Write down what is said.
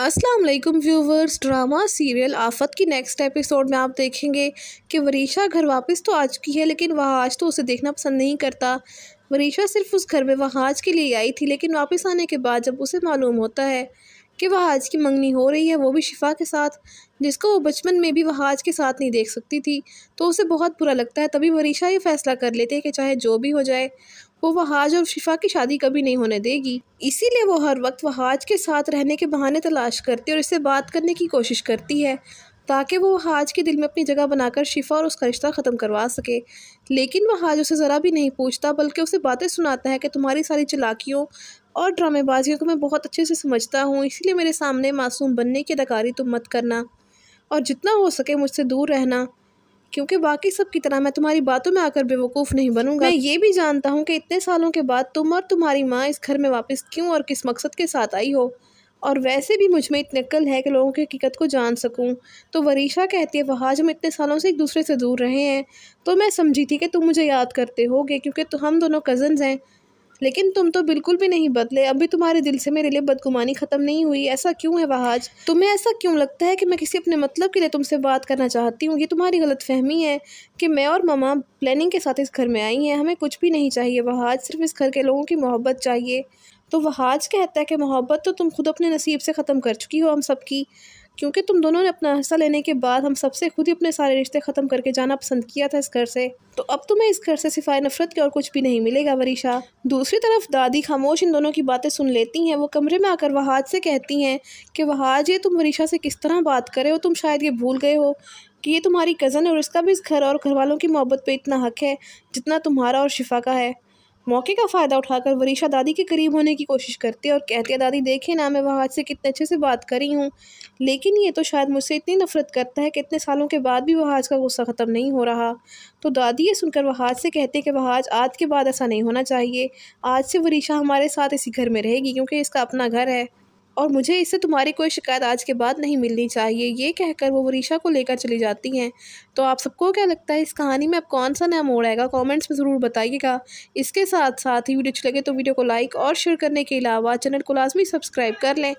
अस्सलाम वालेकुम viewers drama serial आफत की नेक्स्ट एपिसोड में आप देखेंगे कि वरीशा घर वापस तो आ चुकी है लेकिन वह आज तो उसे देखना पसंद नहीं करता वरीशा सिर्फ उस घर में वह आज के लिए आई थी लेकिन वापस आने के बाद जब उसे मालूम होता है कि वह आज की मंगनी हो रही है वो भी शिफा के साथ जिसको वो बचपन में भी वह आज के साथ नहीं देख सकती थी तो उसे बहुत बुरा लगता है तभी वरीशा ये फैसला कर लेते हैं कि चाहे जो भी हो जाए वो वहाज और शिफा की शादी कभी नहीं होने देगी इसीलिए वो हर वक्त वहाज के साथ रहने के बहाने तलाश करती है और इससे बात करने की कोशिश करती है ताकि वो वहाज के दिल में अपनी जगह बनाकर शिफा और उसका रिश्ता ख़त्म करवा सके लेकिन वहाज उसे ज़रा भी नहीं पूछता बल्कि उसे बातें सुनाता है कि तुम्हारी सारी चलाकियों और ड्रामेबाजियों को मैं बहुत अच्छे से समझता हूँ इसीलिए मेरे सामने मासूम बनने की अदाकारी तुम मत करना और जितना हो सके मुझसे दूर रहना क्योंकि बाकी सब की तरह मैं तुम्हारी बातों में आकर बेवकूफ़ नहीं बनूंगा मैं ये भी जानता हूँ कि इतने सालों के बाद तुम और तुम्हारी माँ इस घर में वापस क्यों और किस मकसद के साथ आई हो और वैसे भी मुझ में इतने कल है कि लोगों की हकीकत को जान सकूं तो वरीशा कहती है वहाज हम इतने सालों से एक दूसरे से दूर रहे हैं तो मैं समझी थी कि तुम मुझे याद करते होगे क्योंकि तो हम दोनों कज़न्स हैं लेकिन तुम तो बिल्कुल भी नहीं बदले अभी तुम्हारे दिल से मेरे लिए बदगुमानी ख़त्म नहीं हुई ऐसा क्यों है वहाज तुम्हें ऐसा क्यों लगता है कि मैं किसी अपने मतलब के लिए तुमसे बात करना चाहती हूँ ये तुम्हारी गलत है कि मैं और ममा प्लानिंग के साथ इस घर में आई हैं हमें कुछ भी नहीं चाहिए वहाज सिर्फ इस घर के लोगों की मोहब्बत चाहिए तो वहाज कहता है कि मोहब्बत तो तुम खुद अपने नसीब से ख़त्म कर चुकी हो हम सबकी क्योंकि तुम दोनों ने अपना हिस्सा लेने के बाद हम सबसे खुद ही अपने सारे रिश्ते ख़त्म करके जाना पसंद किया था इस घर से तो अब तुम्हें इस घर से सिफाय नफरत के और कुछ भी नहीं मिलेगा वरीशा दूसरी तरफ दादी खामोश इन दोनों की बातें सुन लेती हैं वो कमरे में आकर वहाज से कहती हैं कि वहाज ये तुम वरीशा से किस तरह बात करे हो तुम शायद ये भूल गए हो कि ये तुम्हारी कज़न है और इसका भी इस घर और घर वालों की मोहब्बत पर इतना हक है जितना तुम्हारा और शिफा का है मौके का फ़ायदा उठाकर वरीशा दादी के करीब होने की कोशिश करती है और कहती है दादी देखे ना मैं वहाँ से कितने अच्छे से बात करी हूँ लेकिन ये तो शायद मुझसे इतनी नफरत करता है कि इतने सालों के बाद भी वहाज का गुस्सा ख़त्म नहीं हो रहा तो दादी ये सुनकर वहाज से कहते हैं कि वहाज आज के बाद ऐसा नहीं होना चाहिए आज से वरीशा हमारे साथ इसी घर में रहेगी क्योंकि इसका अपना घर है और मुझे इससे तुम्हारी कोई शिकायत आज के बाद नहीं मिलनी चाहिए ये कहकर वो वरीशा को लेकर चली जाती हैं तो आप सबको क्या लगता है इस कहानी में अब कौन सा नया मोड़ आएगा कमेंट्स में ज़रूर बताइएगा इसके साथ साथ ही वीडियो अच्छी लगे तो वीडियो को लाइक और शेयर करने के अलावा चैनल को लाजमी सब्सक्राइब कर लें